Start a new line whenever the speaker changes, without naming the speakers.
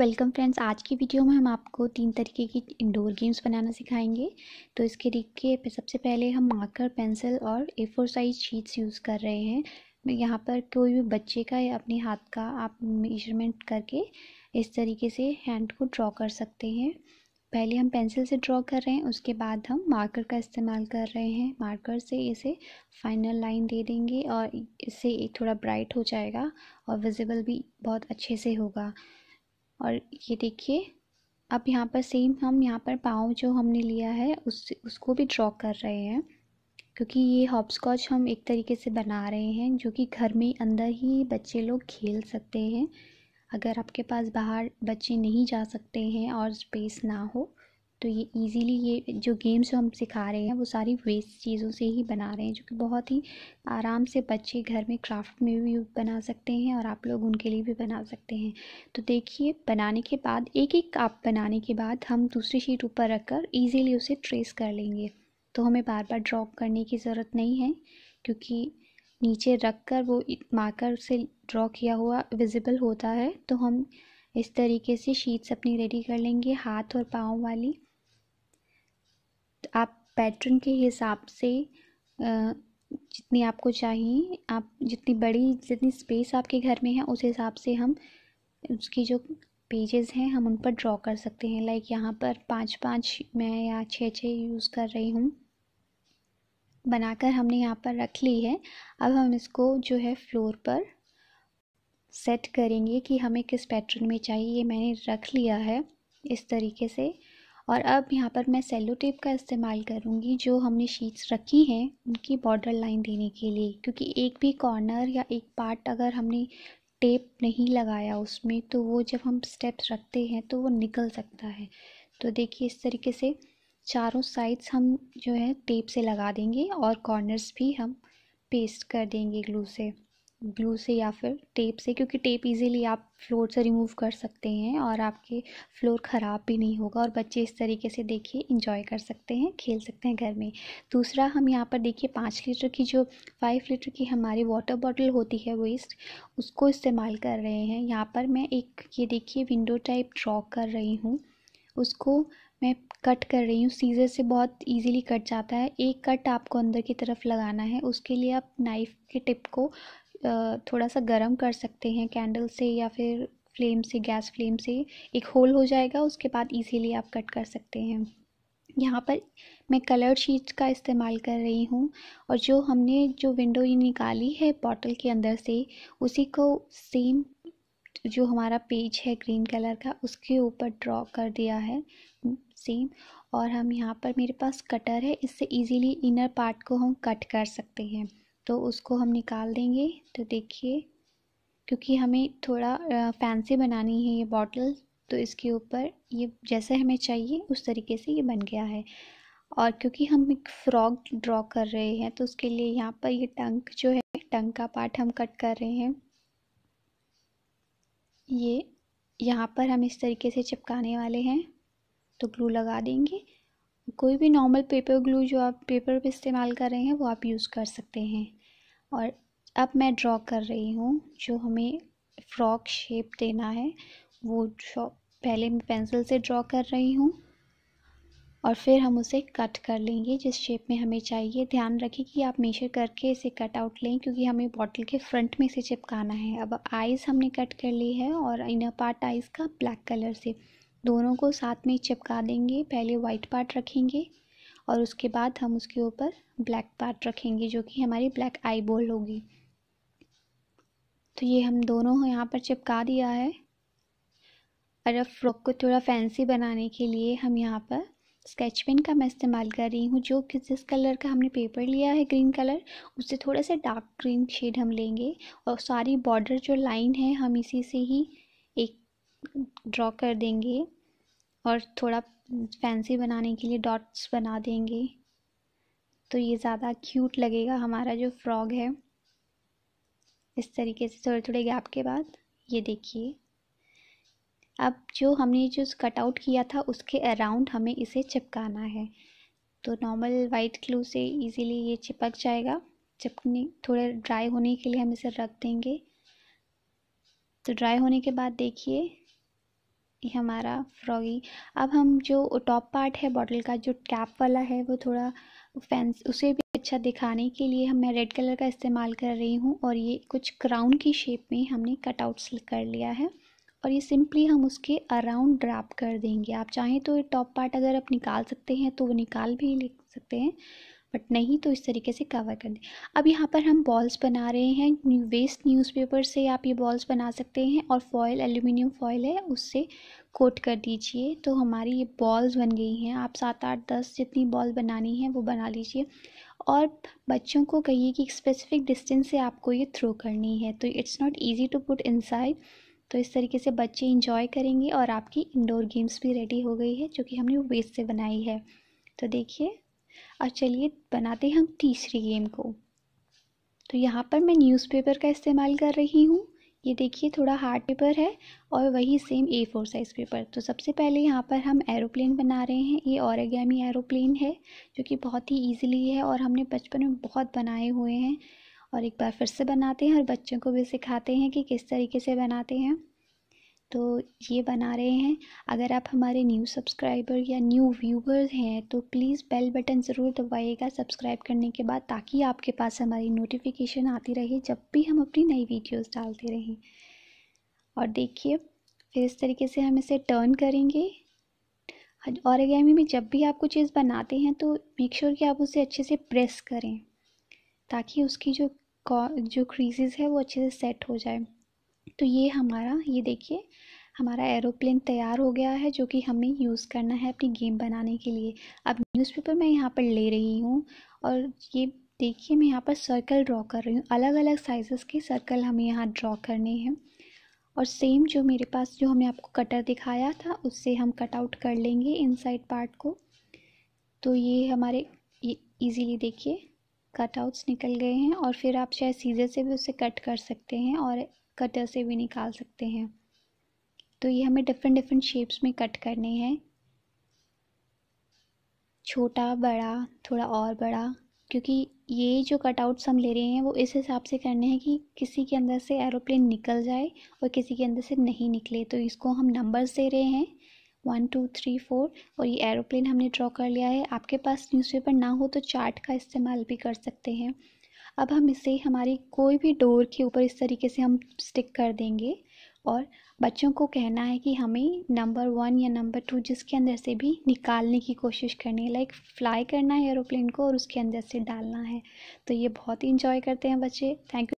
welcome friends आज की video में हम आपको तीन तरीके की इंडोर गेम्स बनाना सिखाएंगे तो इसके तरीके सबसे पहले हम मार्कर पेंसिल और A four size sheets use कर रहे हैं यहाँ पर कोई भी बच्चे का या अपने हाथ का आप मेजरमेंट करके इस तरीके से हैंड को ड्रॉ कर सकते हैं पहले हम पेंसिल से ड्रॉ कर रहे हैं उसके बाद हम मार्कर का इस्तेमाल कर रहे हैं मार्कर से इसे फाइनल लाइन दे देंगे और इससे थोड़ा ब्राइट हो जाएगा और विजिबल भी बहुत अच्छे से होगा और ये देखिए अब यहाँ पर सेम हम यहाँ पर पाँव जो हमने लिया है उस उसको भी ड्रॉ कर रहे हैं क्योंकि ये हॉपस्कॉच हम एक तरीके से बना रहे हैं जो कि घर में अंदर ही बच्चे लोग खेल सकते हैं अगर आपके पास बाहर बच्चे नहीं जा सकते हैं और स्पेस ना हो तो ये इजीली ये जो गेम्स हम सिखा रहे हैं वो सारी वेस्ट चीज़ों से ही बना रहे हैं जो कि बहुत ही आराम से बच्चे घर में क्राफ्ट में भी बना सकते हैं और आप लोग उनके लिए भी बना सकते हैं तो देखिए बनाने के बाद एक एक आप बनाने के बाद हम दूसरी शीट ऊपर रख कर ईज़िली उसे ट्रेस कर लेंगे तो हमें बार बार ड्रॉ करने की ज़रूरत नहीं है क्योंकि नीचे रख कर वो मार्कर से ड्रॉ किया हुआ विजिबल होता है तो हम इस तरीके से शीट्स अपनी रेडी कर लेंगे हाथ और पाँव वाली आप पैटर्न के हिसाब से जितनी आपको चाहिए आप जितनी बड़ी जितनी स्पेस आपके घर में है उस हिसाब से हम उसकी जो पेजेस हैं हम उन पर ड्रॉ कर सकते हैं लाइक यहाँ पर पाँच पाँच मैं या छः छः यूज़ कर रही हूँ बनाकर हमने यहाँ पर रख ली है अब हम इसको जो है फ्लोर पर सेट करेंगे कि हमें किस पैटर्न में चाहिए ये मैंने रख लिया है इस तरीके से और अब यहाँ पर मैं सेलो टेप का इस्तेमाल करूँगी जो हमने शीट्स रखी हैं उनकी बॉर्डर लाइन देने के लिए क्योंकि एक भी कॉर्नर या एक पार्ट अगर हमने टेप नहीं लगाया उसमें तो वो जब हम स्टेप्स रखते हैं तो वो निकल सकता है तो देखिए इस तरीके से चारों साइड्स हम जो है टेप से लगा देंगे और कॉर्नर्स भी हम पेस्ट कर देंगे ग्लू से ग्लू से या फिर टेप से क्योंकि टेप इजीली आप फ्लोर से रिमूव कर सकते हैं और आपके फ्लोर ख़राब भी नहीं होगा और बच्चे इस तरीके से देखिए इंजॉय कर सकते हैं खेल सकते हैं घर में दूसरा हम यहाँ पर देखिए पाँच लीटर की जो फाइव लीटर की हमारी वाटर बॉटल होती है वेस्ट उसको इस्तेमाल कर रहे हैं यहाँ पर मैं एक ये देखिए विंडो टाइप ड्रॉ कर रही हूँ उसको मैं कट कर रही हूँ सीज़र से बहुत इजीली कट जाता है एक कट आपको अंदर की तरफ लगाना है उसके लिए आप नाइफ़ के टिप को थोड़ा सा गर्म कर सकते हैं कैंडल से या फिर फ्लेम से गैस फ्लेम से एक होल हो जाएगा उसके बाद इजीली आप कट कर सकते हैं यहाँ पर मैं कलर शीट्स का इस्तेमाल कर रही हूँ और जो हमने जो विंडो ये निकाली है बॉटल के अंदर से उसी को सेम जो हमारा पेज है ग्रीन कलर का उसके ऊपर ड्रॉ कर दिया है सेम हम्म, और हम यहाँ पर मेरे पास कटर है इससे इजीली इनर पार्ट को हम कट कर सकते हैं तो उसको हम निकाल देंगे तो देखिए क्योंकि हमें थोड़ा फैंसी बनानी है ये बॉटल तो इसके ऊपर ये जैसे हमें चाहिए उस तरीके से ये बन गया है और क्योंकि हम एक फ्रॉक ड्रॉ कर रहे हैं तो उसके लिए यहाँ पर ये टंक जो है टंक का पार्ट हम कट कर रहे हैं ये यहाँ पर हम इस तरीके से चिपकाने वाले हैं तो ग्लू लगा देंगे कोई भी नॉर्मल पेपर ग्लू जो आप पेपर पे इस्तेमाल कर रहे हैं वो आप यूज़ कर सकते हैं और अब मैं ड्रॉ कर रही हूँ जो हमें फ्रॉक शेप देना है वो ड्रॉ पहले मैं पेंसिल से ड्रॉ कर रही हूँ और फिर हम उसे कट कर लेंगे जिस शेप में हमें चाहिए ध्यान रखें कि आप मेशर करके इसे कट आउट लें क्योंकि हमें बॉटल के फ्रंट में इसे चिपकाना है अब आइज़ हमने कट कर ली है और इनर पार्ट आइज़ का ब्लैक कलर से दोनों को साथ में चिपका देंगे पहले वाइट पार्ट रखेंगे और उसके बाद हम उसके ऊपर ब्लैक पार्ट रखेंगे जो कि हमारी ब्लैक आई बॉल होगी तो ये हम दोनों यहाँ पर चिपका दिया है और अब फ्रॉक को थोड़ा फैंसी बनाने के लिए हम यहाँ पर स्केच पेन का मैं इस्तेमाल कर रही हूँ जो कि जिस कलर का हमने पेपर लिया है ग्रीन कलर उससे थोड़ा सा डार्क ग्रीन शेड हम लेंगे और सारी बॉर्डर जो लाइन है हम इसी से ही एक ड्रॉ कर देंगे और थोड़ा फैंसी बनाने के लिए डॉट्स बना देंगे तो ये ज़्यादा क्यूट लगेगा हमारा जो फ्रॉग है इस तरीके से थोड़े थोड़े गैप के बाद ये देखिए अब जो हमने जो कटआउट किया था उसके अराउंड हमें इसे चिपकाना है तो नॉर्मल वाइट क्लू से इजीली ये चिपक जाएगा चिपकने थोड़े ड्राई होने के लिए हम इसे रख देंगे तो ड्राई होने के बाद देखिए ये हमारा फ्रॉगी अब हम जो टॉप पार्ट है बॉटल का जो कैप वाला है वो थोड़ा फैंस उसे भी अच्छा दिखाने के लिए हम मैं रेड कलर का इस्तेमाल कर रही हूँ और ये कुछ क्राउन की शेप में हमने कटआउट्स कर लिया है और ये सिंपली हम उसके अराउंड ड्राप कर देंगे आप चाहें तो ये टॉप पार्ट अगर आप निकाल सकते हैं तो वो निकाल भी ले सकते हैं बट नहीं तो इस तरीके से कवर कर दें अब यहाँ पर हम बॉल्स बना रहे हैं वेस्ट न्यूज़पेपर से आप ये बॉल्स बना सकते हैं और फॉयल एल्यूमिनियम फॉयल है उससे कोट कर दीजिए तो हमारी ये बॉल्स बन गई हैं आप सात आठ दस जितनी बॉल बनानी है वो बना लीजिए और बच्चों को कहिए कि स्पेसिफिक डिस्टेंस से आपको ये थ्रो करनी है तो it's not easy to put inside तो इस तरीके से बच्चे इंजॉय करेंगे और आपकी इंडोर गेम्स भी रेडी हो गई है जो कि हमने वेस्ट से बनाई है तो देखिए और चलिए बनाते हैं हम तीसरी गेम को तो यहाँ पर मैं न्यूज़पेपर का इस्तेमाल कर रही हूँ ये देखिए थोड़ा हार्ड पेपर है और वही same A four size paper तो सबसे पहले यहाँ पर हम एरोप्लेन बना रहे हैं ये औरगामी एरोप्लेन है जो कि बहुत ही ईजिली है और हमने बचपन में बहुत बनाए हुए हैं और एक बार फिर से बनाते हैं और बच्चों को भी सिखाते हैं कि किस तरीके से बनाते हैं तो ये बना रहे हैं अगर आप हमारे न्यू सब्सक्राइबर या न्यू व्यूवर्स हैं तो प्लीज़ बेल बटन ज़रूर दबाइएगा सब्सक्राइब करने के बाद ताकि आपके पास हमारी नोटिफिकेशन आती रहे जब भी हम अपनी नई वीडियोस डालते रहें और देखिए फिर इस तरीके से हम इसे टर्न करेंगे और अगैमी में जब भी आप कुछ चीज़ बनाते हैं तो मेक श्योर sure कि आप उसे अच्छे से प्रेस करें ताकि उसकी जो जो क्रीजेज़ है वो अच्छे से सेट हो जाए तो ये हमारा ये देखिए हमारा एरोप्लेन तैयार हो गया है जो कि हमें यूज़ करना है अपनी गेम बनाने के लिए अब न्यूज़पेपर मैं यहाँ पर ले रही हूँ और ये देखिए मैं यहाँ पर सर्कल ड्रॉ कर रही हूँ अलग अलग साइज़ के सर्कल हमें यहाँ ड्रॉ करने हैं और सेम जो मेरे पास जो हमने आपको कटर दिखाया था उससे हम कट आउट कर लेंगे इनसाइड पार्ट को तो ये हमारे ईजीली देखिए कटआउट्स निकल गए हैं और फिर आप चाहे सीधे से भी उसे कट कर सकते हैं और कटर से भी निकाल सकते हैं तो ये हमें डिफरेंट डिफरेंट शेप्स में कट करने हैं छोटा बड़ा थोड़ा और बड़ा क्योंकि ये जो कटआउट्स हम ले रहे हैं वो इस हिसाब से करने हैं कि किसी के अंदर से एरोप्लेन निकल जाए और किसी के अंदर से नहीं निकले तो इसको हम नंबर्स दे रहे हैं वन टू थ्री फोर और ये एरोप्लेन हमने ड्रॉ कर लिया है आपके पास न्यूज़पेपर ना हो तो चार्ट का इस्तेमाल भी कर सकते हैं अब हम इसे हमारी कोई भी डोर के ऊपर इस तरीके से हम स्टिक कर देंगे और बच्चों को कहना है कि हमें नंबर वन या नंबर टू जिसके अंदर से भी निकालने की कोशिश करनी है लाइक फ्लाई करना है एरोप्लेन को और उसके अंदर से डालना है तो ये बहुत ही इंजॉय करते हैं बच्चे थैंक यू